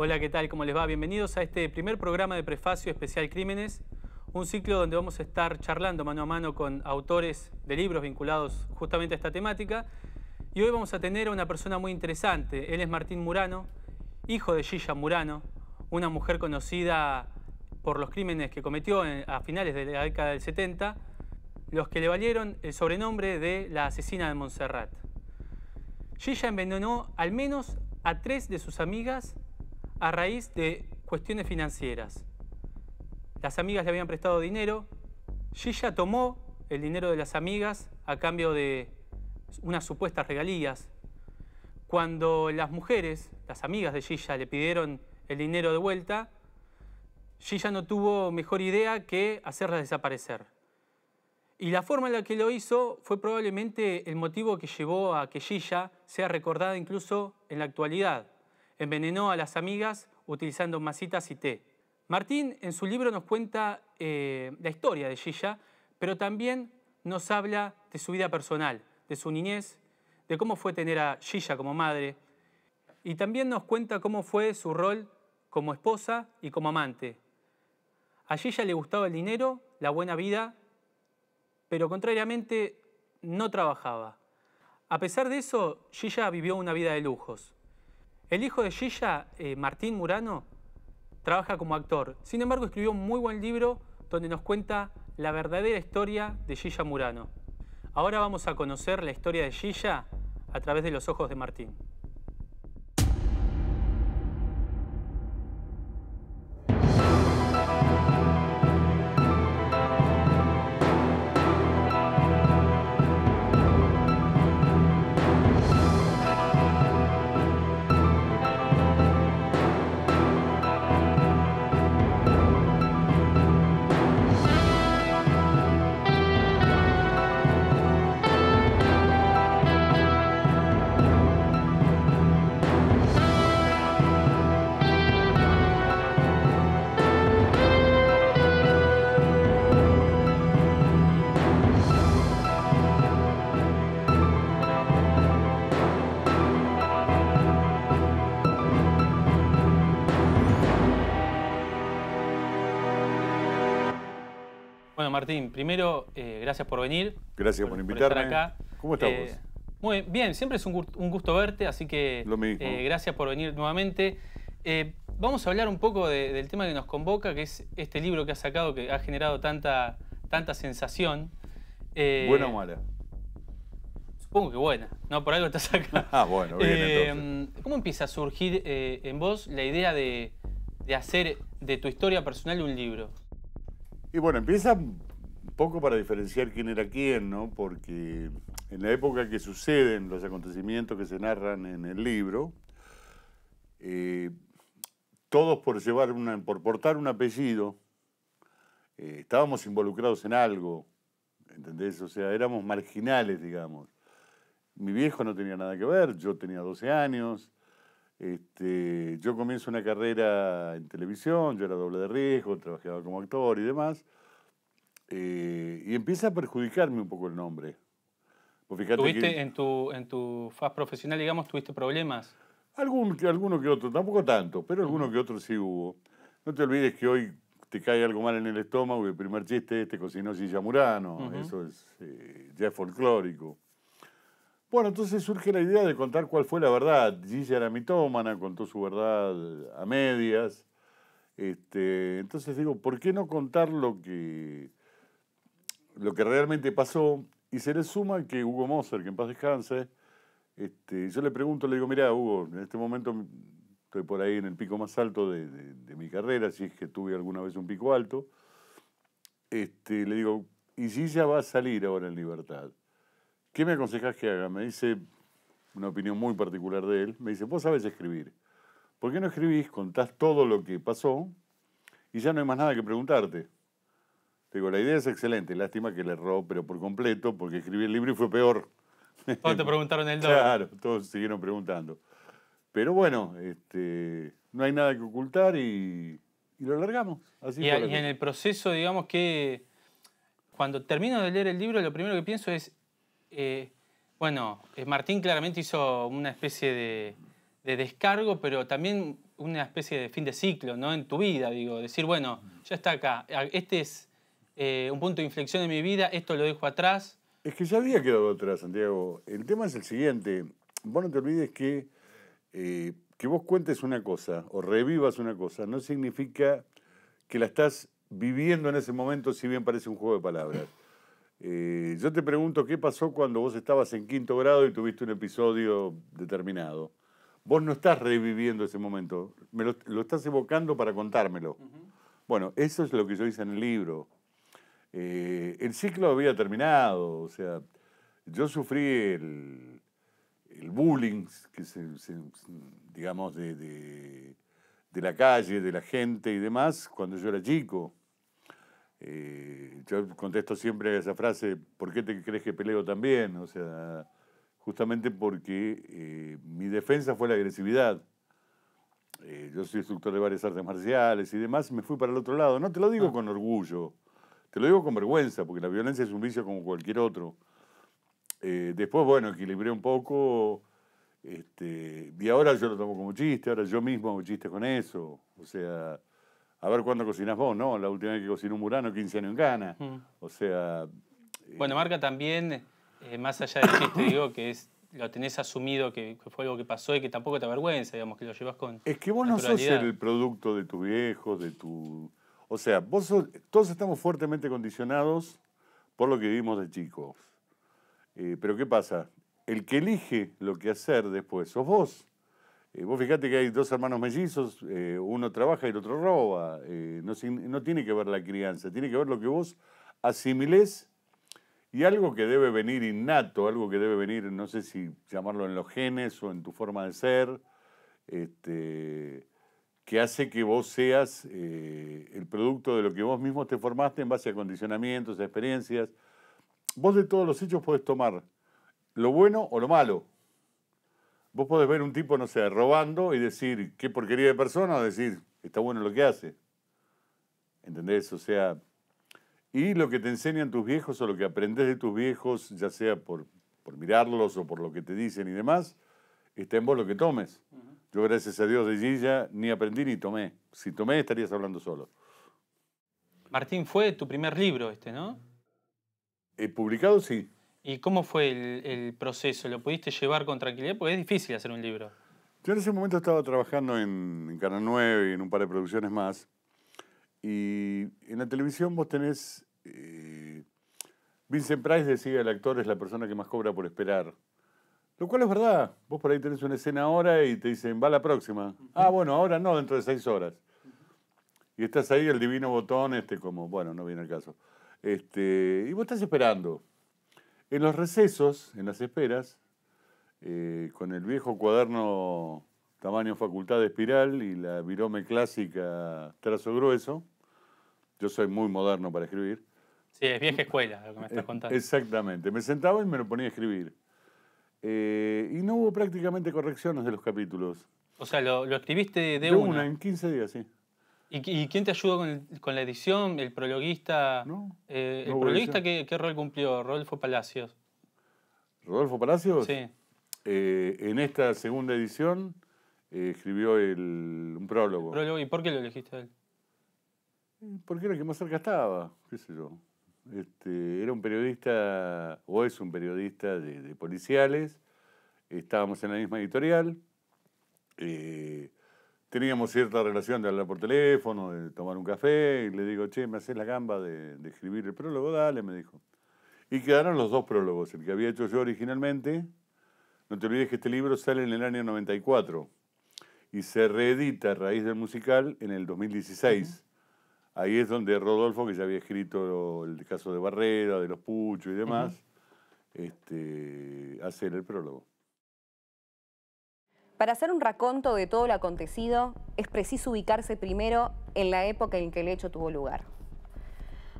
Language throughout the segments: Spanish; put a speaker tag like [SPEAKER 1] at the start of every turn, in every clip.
[SPEAKER 1] Hola, ¿qué tal? ¿Cómo les va? Bienvenidos a este primer programa de Prefacio Especial Crímenes, un ciclo donde vamos a estar charlando mano a mano con autores de libros vinculados justamente a esta temática. Y hoy vamos a tener a una persona muy interesante. Él es Martín Murano, hijo de Gilla Murano, una mujer conocida por los crímenes que cometió a finales de la década del 70, los que le valieron el sobrenombre de la asesina de Montserrat. Gilla envenenó al menos a tres de sus amigas a raíz de cuestiones financieras. Las amigas le habían prestado dinero, Gilla tomó el dinero de las amigas a cambio de unas supuestas regalías. Cuando las mujeres, las amigas de Gilla, le pidieron el dinero de vuelta, Gilla no tuvo mejor idea que hacerla desaparecer. Y la forma en la que lo hizo fue probablemente el motivo que llevó a que Gilla sea recordada incluso en la actualidad envenenó a las amigas utilizando masitas y té. Martín en su libro nos cuenta eh, la historia de Gilla, pero también nos habla de su vida personal, de su niñez, de cómo fue tener a Gilla como madre, y también nos cuenta cómo fue su rol como esposa y como amante. A Gilla le gustaba el dinero, la buena vida, pero contrariamente no trabajaba. A pesar de eso, Gilla vivió una vida de lujos. El hijo de Gilla, eh, Martín Murano, trabaja como actor. Sin embargo, escribió un muy buen libro donde nos cuenta la verdadera historia de Gilla Murano. Ahora vamos a conocer la historia de Gilla a través de los ojos de Martín. Martín, primero, eh, gracias por venir.
[SPEAKER 2] Gracias por, invitarme. ¿Cómo estás eh, vos?
[SPEAKER 1] Muy bien, siempre es un, gusto verte, así que eh, gracias por venir nuevamente. vamos a hablar un poco del tema que nos convoca, que es este libro que has sacado que ha generado tanta, tanta sensación. ¿Buena o mala? Supongo que buena, ¿no? Por algo
[SPEAKER 2] estás acá. ah, bueno, bien
[SPEAKER 1] ¿Cómo empieza a surgir en vos la idea de hacer de tu historia personal un libro?
[SPEAKER 2] Y bueno, empieza un poco para diferenciar quién era quién, ¿no? Porque en la época que suceden los acontecimientos que se narran en el libro, eh, todos por llevar una, por portar un apellido, eh, estábamos involucrados en algo, ¿entendés? O sea, éramos marginales, digamos. Mi viejo no tenía nada que ver, yo tenía 12 años, este, yo comienzo una carrera en televisión, yo era doble de riesgo, trabajaba como actor y demás, eh, y empieza a perjudicarme un poco el nombre. Pues ¿Tuviste en,
[SPEAKER 1] tu, en tu faz profesional, digamos, tuviste problemas?
[SPEAKER 2] Algún, alguno que otro, tampoco tanto, pero alguno que otro sí hubo. No te olvides que hoy te cae algo mal en el estómago el primer chiste es te cocinó Silla Murano, eso es, eh, ya es folclórico. Bueno, entonces surge la idea de contar cuál fue la verdad. Gigi era mitómana, contó su verdad a medias. Este, entonces digo, ¿por qué no contar lo que, lo que realmente pasó? Y se le suma que Hugo Moser, que en paz descanse, este, yo le pregunto, le digo, mira, Hugo, en este momento estoy por ahí en el pico más alto de, de, mi carrera, si es que tuve alguna vez un pico alto. Este, le digo, y si ya va a salir ahora en libertad, ¿Qué me aconsejas que haga? Me dice una opinión muy particular de él. Me dice, vos sabes escribir. ¿Por qué no escribís, contás todo lo que pasó y ya no hay más nada que preguntarte? Te digo, la idea es excelente. Lástima que le erró, pero por completo, porque escribí el libro y fue peor. Todos te preguntaron el doble. Claro, todos siguieron preguntando. Pero bueno, este, no hay nada que ocultar y, lo alargamos. Así y en el
[SPEAKER 1] proceso, digamos que cuando termino de leer el libro, lo primero que pienso es, eh, bueno, eh, Martín claramente hizo una especie de, descargo, pero también una especie de fin de ciclo, ¿no? En tu vida, digo, decir, bueno, ya está acá, ah, este es eh, un punto de inflexión en mi vida, esto lo dejo atrás.
[SPEAKER 2] Es que ya había quedado atrás, Santiago. El tema es el siguiente, vos no te olvides que que vos cuentes una cosa o revivas una cosa no significa que la estás viviendo en ese momento, si bien parece un juego de palabras. Eh, yo te pregunto qué pasó cuando vos estabas en quinto grado y tuviste un episodio determinado. Vos no estás reviviendo ese momento, lo, estás evocando para contármelo. Bueno, eso es lo que yo hice en el libro. Eh, el ciclo había terminado, o sea, yo sufrí el, bullying, que digamos, de la calle, de la gente y demás, cuando yo era chico. Eh, yo contesto siempre esa frase, ¿por qué te crees que peleo también? O sea, justamente porque eh, mi defensa fue la agresividad. Eh, yo soy instructor de varias artes marciales y demás, me fui para el otro lado. No te lo digo ah. con orgullo, te lo digo con vergüenza, porque la violencia es un vicio como cualquier otro. después, bueno, equilibré un poco, este, y ahora yo lo tomo como chiste, ahora yo mismo hago chistes con eso. O sea, a ver cuándo cocinas vos, ¿no? La última vez que cocinó un murano, 15 años en Gana. Mm. O sea.
[SPEAKER 1] Eh, bueno, marca también, eh, más allá del chiste, digo, que es lo tenés asumido que, fue algo que pasó y que tampoco te avergüenza, digamos, que lo llevas con.
[SPEAKER 2] Es que vos no sos el producto de tu viejo, de tu. O sea, vos todos estamos fuertemente condicionados por lo que vivimos de chicos. Eh, pero ¿qué pasa? El que elige lo que hacer después sos vos. Eh, vos fijate que hay dos hermanos mellizos, eh, uno trabaja y el otro roba. Eh, no, tiene que ver la crianza, tiene que ver lo que vos asimiles y algo que debe venir innato, algo que debe venir, no sé si llamarlo en los genes o en tu forma de ser, este, que hace que vos seas el producto de lo que vos mismo te formaste en base a condicionamientos, a experiencias. Vos de todos los hechos podés tomar lo bueno o lo malo, Vos podés ver un tipo, no sé, robando y decir, qué porquería de persona, o decir, está bueno lo que hace. ¿Entendés? O sea, y lo que te enseñan tus viejos o lo que aprendes de tus viejos, ya sea por, por mirarlos o por lo que te dicen y demás, está en vos lo que tomes. Yo, gracias a Dios de ya ni aprendí ni tomé. Si tomé, estarías hablando solo.
[SPEAKER 1] Martín, fue tu primer libro este, ¿no?
[SPEAKER 2] He eh, publicado, sí.
[SPEAKER 1] ¿Y cómo fue el, proceso? ¿Lo pudiste llevar con tranquilidad? Porque es difícil hacer un libro.
[SPEAKER 2] Yo en ese momento estaba trabajando en, Canal 9 y en un par de producciones más. Y en la televisión vos tenés... Eh, Vincent Price decía, el actor es la persona que más cobra por esperar. Lo cual es verdad. Vos por ahí tenés una escena ahora y te dicen, va la próxima. Ah, bueno, ahora no, dentro de seis horas. Y estás ahí el divino botón, este como, bueno, no viene el caso. Este, y vos estás esperando. En los recesos, en las esperas, eh, con el viejo cuaderno tamaño facultad de espiral y la virome clásica trazo grueso, yo soy muy moderno para escribir.
[SPEAKER 1] Sí, es vieja escuela lo que me estás eh, contando.
[SPEAKER 2] Exactamente, me sentaba y me lo ponía a escribir. Eh, y no hubo prácticamente correcciones de los capítulos.
[SPEAKER 1] O sea, lo, escribiste de, una. de una. una. en
[SPEAKER 2] 15 días, sí. ¿Y, quién te ayudó
[SPEAKER 1] con, la edición? ¿El prologuista? No, eh, ¿El prologuista qué, rol cumplió? ¿Rodolfo Palacios?
[SPEAKER 2] ¿Rodolfo Palacios? Sí. Eh, en esta segunda edición eh, escribió un prólogo.
[SPEAKER 1] ¿Y por qué lo elegiste a él?
[SPEAKER 2] Porque era el que más cerca estaba, qué sé yo. Este, era un periodista, o es un periodista de, policiales. Estábamos en la misma editorial teníamos cierta relación de hablar por teléfono, de tomar un café, y le digo, che, me haces la gamba de, escribir el prólogo, dale, me dijo. Y quedaron los dos prólogos, el que había hecho yo originalmente, no te olvides que este libro sale en el año 94 y se reedita a raíz del musical en el 2016. Ahí es donde Rodolfo, que ya había escrito el caso de Barrera, de los Puchos y demás, este, hace el prólogo.
[SPEAKER 3] Para hacer un raconto de todo lo acontecido, es preciso ubicarse primero en la época en que el hecho tuvo lugar.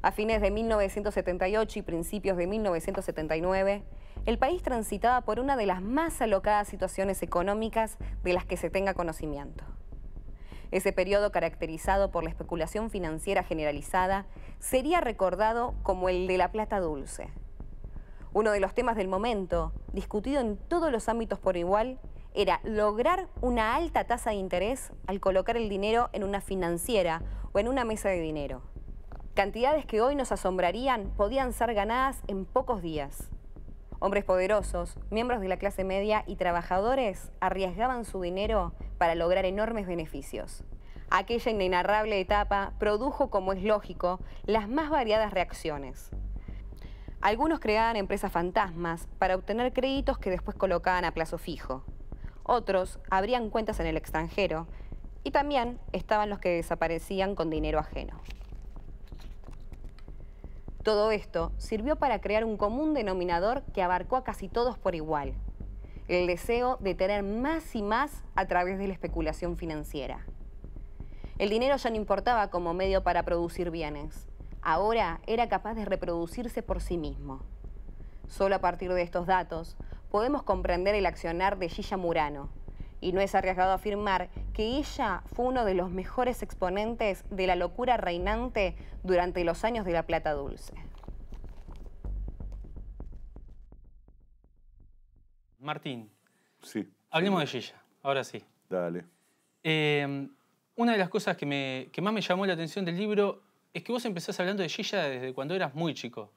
[SPEAKER 3] A fines de 1978 y principios de 1979, el país transitaba por una de las más alocadas situaciones económicas de las que se tenga conocimiento. Ese periodo caracterizado por la especulación financiera generalizada sería recordado como el de la plata dulce. Uno de los temas del momento, discutido en todos los ámbitos por igual, era lograr una alta tasa de interés al colocar el dinero en una financiera o en una mesa de dinero. Cantidades que hoy nos asombrarían podían ser ganadas en pocos días. Hombres poderosos, miembros de la clase media y trabajadores arriesgaban su dinero para lograr enormes beneficios. Aquella inenarrable etapa produjo, como es lógico, las más variadas reacciones. Algunos creaban empresas fantasmas para obtener créditos que después colocaban a plazo fijo. Otros abrían cuentas en el extranjero y también estaban los que desaparecían con dinero ajeno. Todo esto sirvió para crear un común denominador que abarcó a casi todos por igual, el deseo de tener más y más a través de la especulación financiera. El dinero ya no importaba como medio para producir bienes, ahora era capaz de reproducirse por sí mismo. Solo a partir de estos datos podemos comprender el accionar de Gilla Murano, y no es arriesgado afirmar que ella fue uno de los mejores exponentes de la locura reinante durante los años de la Plata Dulce.
[SPEAKER 1] Martín.
[SPEAKER 2] Sí. Hablemos de
[SPEAKER 1] Gilla, ahora sí. Dale. Em, una de las cosas que, me, que más me llamó la atención del libro es que vos empezás hablando de Gilla desde cuando eras muy chico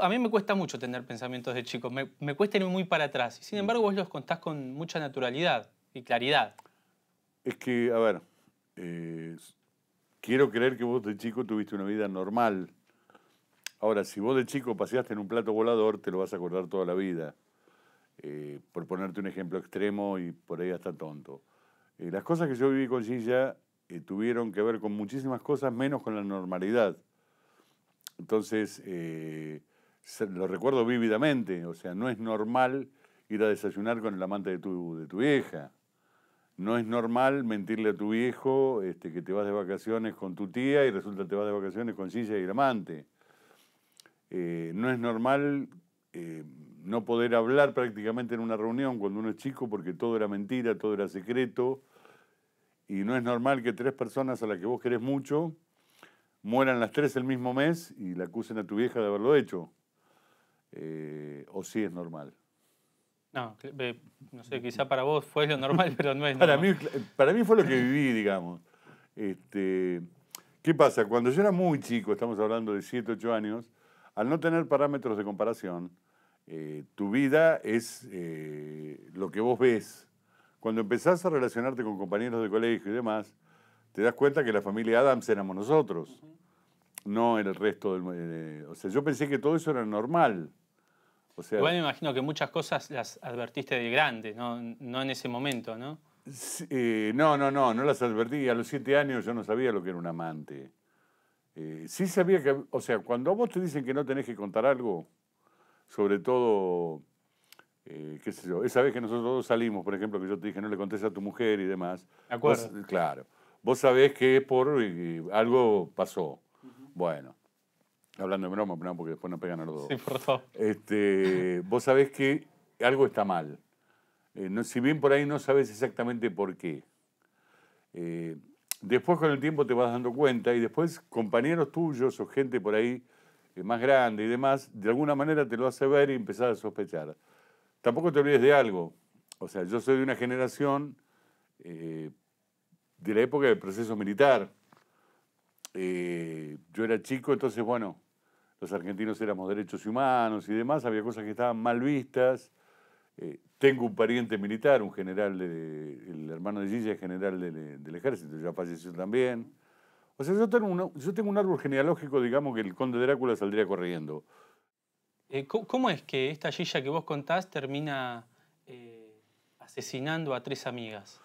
[SPEAKER 1] a mí me cuesta mucho tener pensamientos de chico, me, me cuesta ir muy para atrás. Sin mm. embargo, vos los contás con mucha naturalidad y claridad.
[SPEAKER 2] Es que, a ver, eh, quiero creer que vos de chico tuviste una vida normal. Ahora, si vos de chico paseaste en un plato volador, te lo vas a acordar toda la vida. Eh, por ponerte un ejemplo extremo y por ahí hasta tonto. Eh, las cosas que yo viví con Gilla tuvieron que ver con muchísimas cosas, menos con la normalidad. Entonces, eh, lo recuerdo vívidamente, o sea, no es normal ir a desayunar con el amante de tu, de vieja. No es normal mentirle a tu viejo este, que te vas de vacaciones con tu tía y resulta que te vas de vacaciones con Silla y el amante. Eh, no es normal eh, no poder hablar prácticamente en una reunión cuando uno es chico porque todo era mentira, todo era secreto. Y no es normal que tres personas a las que vos querés mucho mueran las tres el mismo mes y le acusen a tu vieja de haberlo hecho. Eh, ¿O sí es normal?
[SPEAKER 1] No, no sé, quizá para vos fue lo normal, pero no es para normal.
[SPEAKER 2] Mí, para mí fue lo que viví, digamos. Este, ¿Qué pasa? Cuando yo era muy chico, estamos hablando de 7, 8 años, al no tener parámetros de comparación, eh, tu vida es eh, lo que vos ves. Cuando empezás a relacionarte con compañeros de colegio y demás, te das cuenta que la familia Adams éramos nosotros, no el resto del... mundo. Eh, o sea, yo pensé que todo eso era normal. O sea, Igual me
[SPEAKER 1] imagino que muchas cosas las advertiste de grande, no, no en ese momento, ¿no?
[SPEAKER 2] Eh, no, no, no, no las advertí. A los siete años yo no sabía lo que era un amante. Eh, sí sabía que, o sea, cuando a vos te dicen que no tenés que contar algo, sobre todo, qué sé yo, esa vez que nosotros salimos, por ejemplo, que yo te dije no le contés a tu mujer y demás. De acuerdo. claro vos sabés que es por algo pasó. Bueno, hablando de broma, porque después nos pegan a los dos. Sí, por favor. Este, vos sabés que algo está mal. Eh, no, si bien por ahí no sabes exactamente por qué. Eh, después con el tiempo te vas dando cuenta y después compañeros tuyos o gente por ahí eh, más grande y demás, de alguna manera te lo hace ver y empezás a sospechar. Tampoco te olvides de algo. O sea, yo soy de una generación de la época del proceso militar. Eh, yo era chico, entonces, bueno, los argentinos éramos derechos humanos y demás, había cosas que estaban mal vistas. Eh, tengo un pariente militar, un general, el hermano de Gilla es general del ejército, ya falleció también. O sea, yo tengo, un, árbol genealógico, digamos, que el conde Drácula saldría corriendo.
[SPEAKER 1] Eh, ¿Cómo es que esta Gilla que vos contás termina asesinando a tres amigas?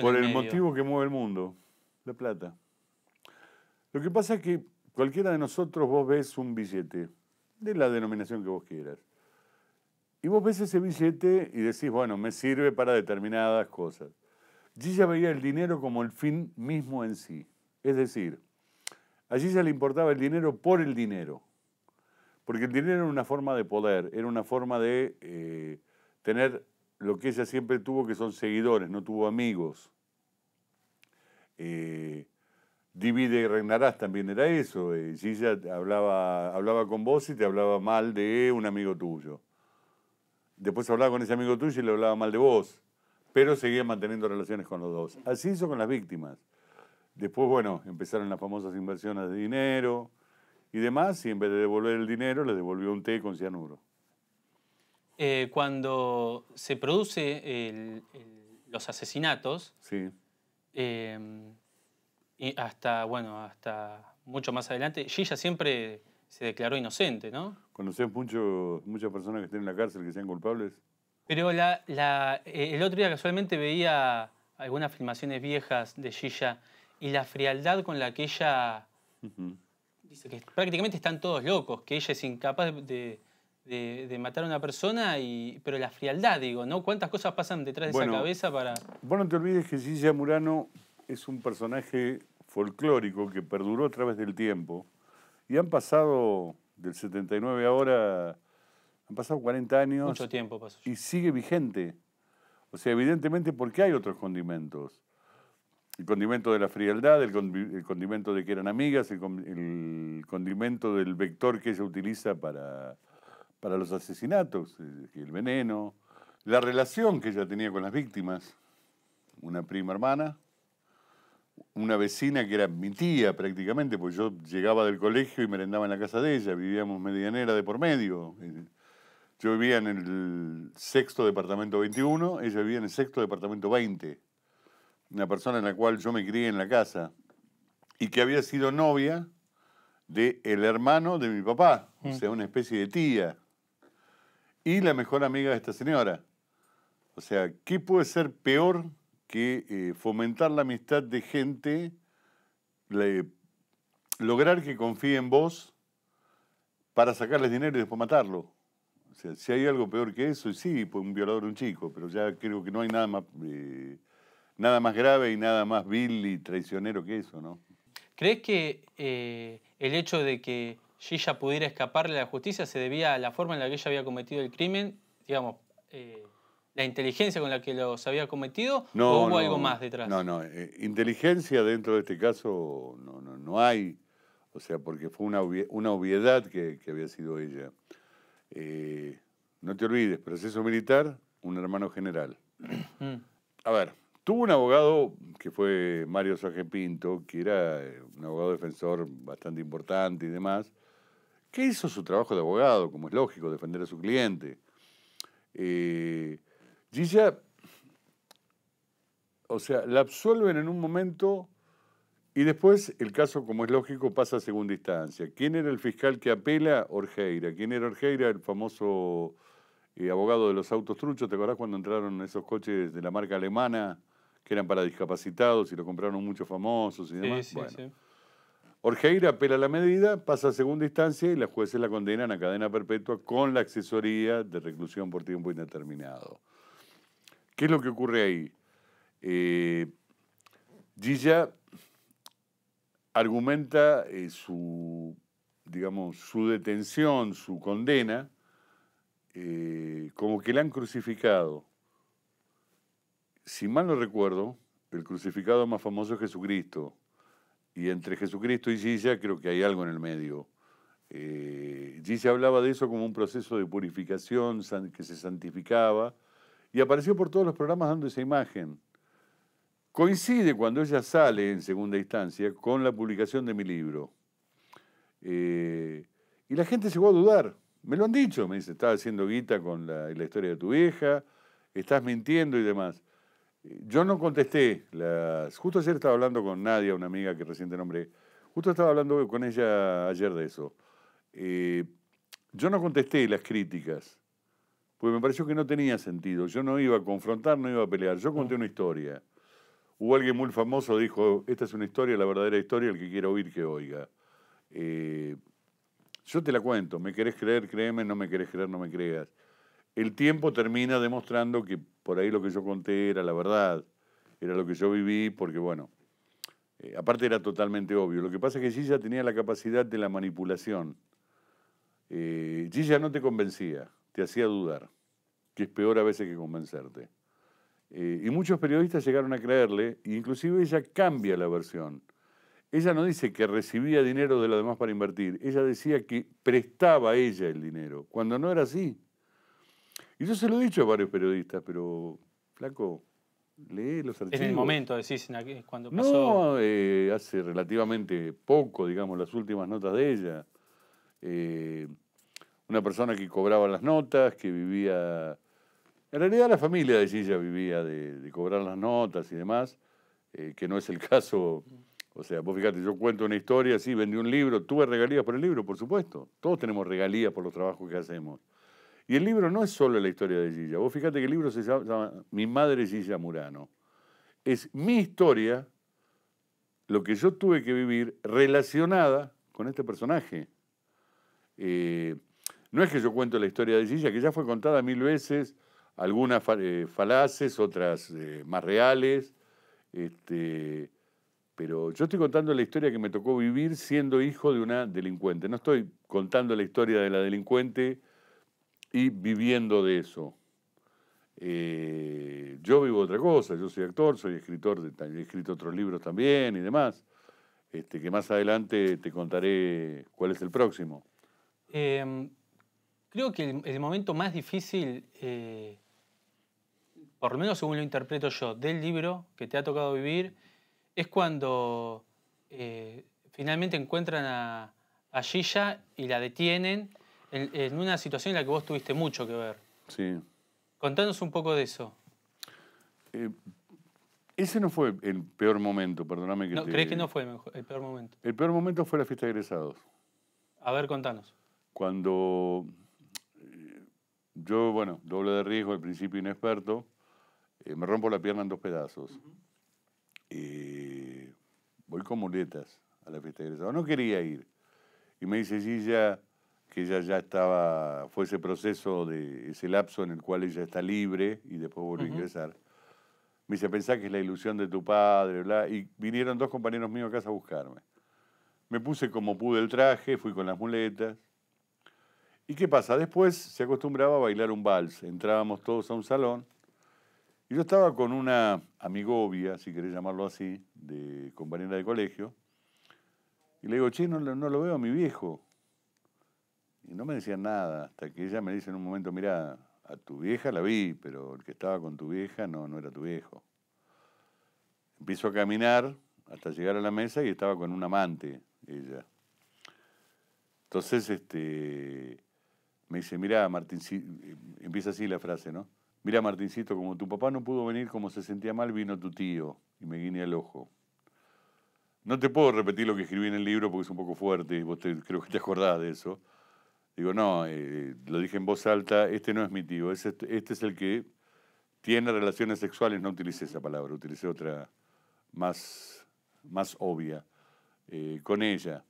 [SPEAKER 1] Por el, motivo
[SPEAKER 2] que mueve el mundo, la plata. Lo que pasa es que cualquiera de nosotros vos ves un billete, de la denominación que vos quieras. Y vos ves ese billete y decís, bueno, me sirve para determinadas cosas. ya veía el dinero como el fin mismo en sí. Es decir, a se le importaba el dinero por el dinero. Porque el dinero era una forma de poder, era una forma de eh, tener lo que ella siempre tuvo, que son seguidores, no tuvo amigos. Eh, divide y reinarás también era eso. si eh, Gilla hablaba, hablaba con vos y te hablaba mal de un amigo tuyo. Después hablaba con ese amigo tuyo y le hablaba mal de vos, pero seguía manteniendo relaciones con los dos. Así hizo con las víctimas. Después, bueno, empezaron las famosas inversiones de dinero y demás, y en vez de devolver el dinero, le devolvió un té con cianuro.
[SPEAKER 1] Eh, cuando se produce los asesinatos, em, y hasta, bueno, hasta mucho más adelante, Gilla siempre se declaró inocente, ¿no?
[SPEAKER 2] Conocí mucho, muchas personas que estén en la cárcel que sean culpables?
[SPEAKER 1] Pero la, eh, el otro día casualmente veía algunas filmaciones viejas de Gilla y la frialdad con la que ella dice que prácticamente están todos locos, que ella es incapaz de, de, matar a una persona, y, pero la frialdad, digo, ¿no? ¿Cuántas cosas pasan detrás de esa cabeza para...?
[SPEAKER 2] Bueno, no te olvides que Gilla Murano es un personaje folclórico que perduró a través del tiempo. Y han pasado, del 79 ahora, han pasado 40 años. Mucho tiempo Y sigue vigente. O sea, evidentemente porque hay otros condimentos. El condimento de la frialdad, el, condimento de que eran amigas, el condimento del vector que ella utiliza para, para los asesinatos, eh, el veneno, la relación que ella tenía con las víctimas, una prima hermana, una vecina que era mi tía prácticamente, pues yo llegaba del colegio y merendaba en la casa de ella, vivíamos medianera de por medio. Eh, yo vivía en el sexto departamento 21, ella vivía en el sexto departamento 20, una persona en la cual yo me crié en la casa y que había sido novia del el hermano de mi papá, o mm. sea, una especie de tía y la mejor amiga de esta señora. O sea, ¿qué puede ser peor que eh, fomentar la amistad de gente, lograr que confíe en vos para sacarles dinero y después matarlo? O sea, si hay algo peor que eso, y sí, pues un violador un chico, pero ya creo que no hay nada más, eh, nada más grave y nada más vil y traicionero que eso, ¿no?
[SPEAKER 1] ¿Crees que eh, el hecho de que si ella pudiera escaparle a la justicia se debía a la forma en la que ella había cometido el crimen, digamos, eh, la inteligencia con la que los había cometido, o hubo algo más detrás? No,
[SPEAKER 2] no, eh, inteligencia dentro de este caso no, hay, o sea, porque fue una, obviedad que, había sido ella. Eh, no te olvides, proceso militar, un hermano general. Mm. a ver, tuvo un abogado que fue Mario Sorge Pinto, que era un abogado defensor bastante importante y demás, ¿Qué hizo su trabajo de abogado, como es lógico, defender a su cliente. Eh, Gilla, o sea, la absuelven en un momento y después el caso, como es lógico, pasa a segunda instancia. ¿Quién era el fiscal que apela? Orgeira. ¿Quién era Orgeira? El famoso eh, abogado de los autos truchos. ¿Te acordás cuando entraron esos coches de la marca alemana que eran para discapacitados y lo compraron muchos famosos y demás? Sí, sí, sí. Orgeira apela la medida, pasa a segunda instancia y las jueces la condenan a cadena perpetua con la accesoría de reclusión por tiempo indeterminado. ¿Qué es lo que ocurre ahí? Eh, Gilla argumenta eh, su, digamos, su detención, su condena, eh, como que la han crucificado. Si mal no recuerdo, el crucificado más famoso es Jesucristo. Y entre Jesucristo y Gilla creo que hay algo en el medio. Eh, hablaba de eso como un proceso de purificación que se santificaba y apareció por todos los programas dando esa imagen. Coincide cuando ella sale en segunda instancia con la publicación de mi libro. Eh, y la gente llegó a dudar. Me lo han dicho, me dice, estás haciendo guita con la, historia de tu vieja, estás mintiendo y demás. Yo no contesté. Las... Justo ayer estaba hablando con Nadia, una amiga que recién te nombré. Justo estaba hablando con ella ayer de eso. Eh, yo no contesté las críticas, porque me pareció que no tenía sentido. Yo no iba a confrontar, no iba a pelear. Yo conté una historia. Hubo alguien muy famoso dijo, esta es una historia, la verdadera historia, el que quiera oír que oiga. Eh, yo te la cuento, me querés creer, créeme, no me querés creer, no me creas. El tiempo termina demostrando que por ahí lo que yo conté era la verdad, era lo que yo viví, porque bueno, eh, aparte era totalmente obvio. Lo que pasa es que Gilla tenía la capacidad de la manipulación. Eh, Gilla no te convencía, te hacía dudar, que es peor a veces que convencerte. Eh, y muchos periodistas llegaron a creerle, e inclusive ella cambia la versión. Ella no dice que recibía dinero de los demás para invertir, ella decía que prestaba ella el dinero, cuando no era así. Y yo se lo he dicho a varios periodistas, pero, flaco, lee los artículos. En el momento,
[SPEAKER 1] decís, cuando pasó.
[SPEAKER 2] No, eh, hace relativamente poco, digamos, las últimas notas de ella. Eh, una persona que cobraba las notas, que vivía. En realidad, la familia de Silla vivía de, cobrar las notas y demás, eh, que no es el caso. O sea, vos fíjate, yo cuento una historia, sí, vendí un libro, tuve regalías por el libro, por supuesto. Todos tenemos regalías por los trabajos que hacemos. Y el libro no es solo la historia de Gilla. Vos fíjate que el libro se llama, Mi madre Gilla Murano. Es mi historia, lo que yo tuve que vivir relacionada con este personaje. Eh, no es que yo cuento la historia de Gilla, que ya fue contada mil veces, algunas eh, falaces, otras eh, más reales. Este, pero yo estoy contando la historia que me tocó vivir siendo hijo de una delincuente. No estoy contando la historia de la delincuente y viviendo de eso. Eh, yo vivo otra cosa, yo soy actor, soy escritor, he escrito otros libros también y demás, este, que más adelante te contaré cuál es el próximo.
[SPEAKER 1] Em, creo que el, momento más difícil, eh, por lo menos según lo interpreto yo, del libro que te ha tocado vivir, es cuando eh, finalmente encuentran a, a Gilla y la detienen en, una situación en la que vos tuviste mucho que ver. Sí. Contanos un poco de eso.
[SPEAKER 2] Eh, ese no fue el peor momento, perdóname que no, ¿Crees que no
[SPEAKER 1] fue el peor momento?
[SPEAKER 2] El peor momento fue la fiesta de egresados. A ver, contanos. Cuando eh, yo, bueno, doble de riesgo, al principio inexperto, eh, me rompo la pierna en dos pedazos. voy con muletas a la fiesta de egresados. No quería ir. Y me dice, sí, ya que ella ya estaba, fue ese proceso de ese lapso en el cual ella está libre y después vuelve a ingresar. Me dice, pensá que es la ilusión de tu padre, Y vinieron dos compañeros míos a casa a buscarme. Me puse como pude el traje, fui con las muletas. ¿Y qué pasa? Después se acostumbraba a bailar un vals. Entrábamos todos a un salón. Y yo estaba con una amigovia, si querés llamarlo así, de compañera de colegio. Y le digo, che, no, no lo veo a mi viejo. Y no me decían nada, hasta que ella me dice en un momento, mira, a tu vieja la vi, pero el que estaba con tu vieja no, no era tu viejo. Empiezo a caminar hasta llegar a la mesa y estaba con un amante, ella. Entonces, este, me dice, mira, Martincito, empieza así la frase, ¿no? Mira, Martincito, como tu papá no pudo venir como se sentía mal, vino tu tío y me guiñé el ojo. No te puedo repetir lo que escribí en el libro porque es un poco fuerte, vos creo que te acordás de eso. Digo, no, eh, lo dije en voz alta, este no es mi tío, este, este, es el que tiene relaciones sexuales, no utilicé esa palabra, utilicé otra más, más obvia, eh, con ella.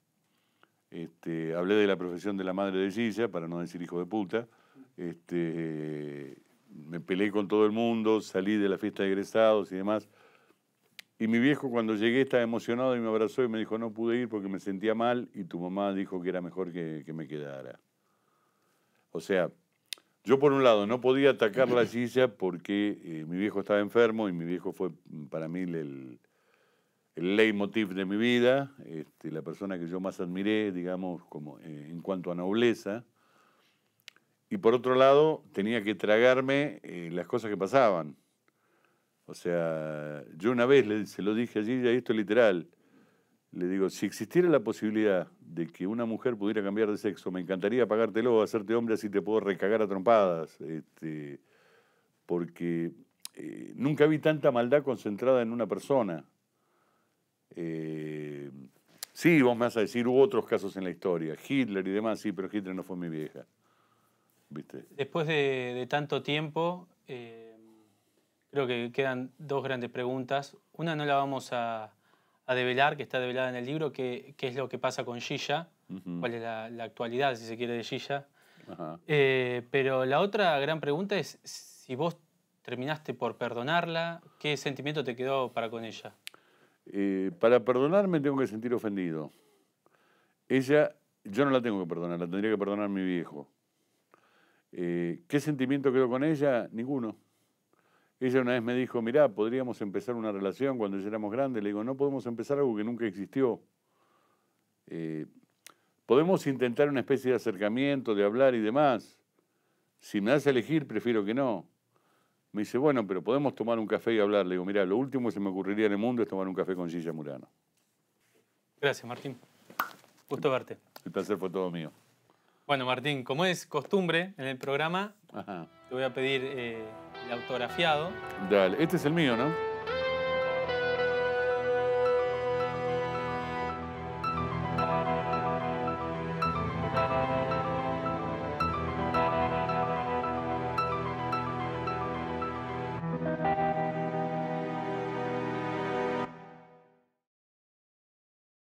[SPEAKER 2] Este, hablé de la profesión de la madre de Gilla, para no decir hijo de puta. Este, me peleé con todo el mundo, salí de la fiesta de egresados y demás. Y mi viejo cuando llegué estaba emocionado y me abrazó y me dijo, no pude ir porque me sentía mal y tu mamá dijo que era mejor que me quedara. O sea, yo por un lado no podía atacar la silla porque eh, mi viejo estaba enfermo y mi viejo fue mm, para mí el, leitmotiv de mi vida, este, la persona que yo más admiré, digamos, como, eh, en cuanto a nobleza. Y por otro lado, tenía que tragarme eh, las cosas que pasaban. O sea, yo una vez se lo dije allí, y esto es literal, le digo, si existiera la posibilidad de que una mujer pudiera cambiar de sexo. Me encantaría pagártelo, hacerte hombre, así te puedo recagar a trompadas. Este, porque eh, nunca vi tanta maldad concentrada en una persona. Eh, sí, vos me vas a decir, hubo otros casos en la historia, Hitler y demás, sí, pero Hitler no fue mi vieja. ¿Viste?
[SPEAKER 1] Después de, tanto tiempo, eh, creo que quedan dos grandes preguntas. Una no la vamos a, a develar, que está develada en el libro, qué, es lo que pasa con Gilla, cuál es la, actualidad, si se quiere, de Gilla. Eh, pero la otra gran pregunta es si vos terminaste por perdonarla, ¿qué sentimiento te quedó para con ella?
[SPEAKER 2] Eh, para perdonarme tengo que sentir ofendido. Ella, yo no la tengo que perdonar, la tendría que perdonar mi viejo. Eh, ¿Qué sentimiento quedó con ella? Ninguno. Ella una vez me dijo, mirá, podríamos empezar una relación cuando ya éramos grandes. Le digo, no podemos empezar algo que nunca existió. Eh, podemos intentar una especie de acercamiento, de hablar y demás. Si me das a elegir, prefiero que no. Me dice, bueno, pero podemos tomar un café y hablar. Le digo, mirá, lo último que se me ocurriría en el mundo es tomar un café con silla Murano.
[SPEAKER 1] Gracias, Martín. Gusto verte.
[SPEAKER 2] El placer fue todo mío.
[SPEAKER 1] Bueno, Martín, como es costumbre en el programa, te voy a pedir eh, el autografiado.
[SPEAKER 2] Dale, este es el mío, ¿no?